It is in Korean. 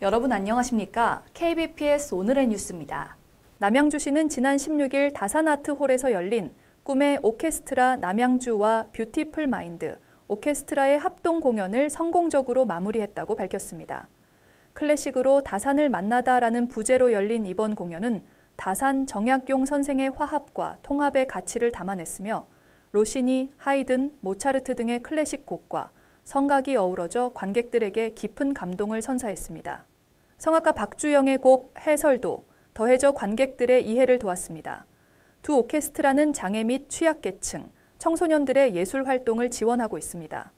여러분 안녕하십니까? KBPS 오늘의 뉴스입니다. 남양주시는 지난 16일 다산아트홀에서 열린 꿈의 오케스트라 남양주와 뷰티풀 마인드 오케스트라의 합동 공연을 성공적으로 마무리했다고 밝혔습니다. 클래식으로 다산을 만나다라는 부제로 열린 이번 공연은 다산 정약용 선생의 화합과 통합의 가치를 담아냈으며 로시니, 하이든, 모차르트 등의 클래식 곡과 성각이 어우러져 관객들에게 깊은 감동을 선사했습니다. 성악가 박주영의 곡 해설도 더해져 관객들의 이해를 도왔습니다. 두 오케스트라는 장애 및 취약계층, 청소년들의 예술 활동을 지원하고 있습니다.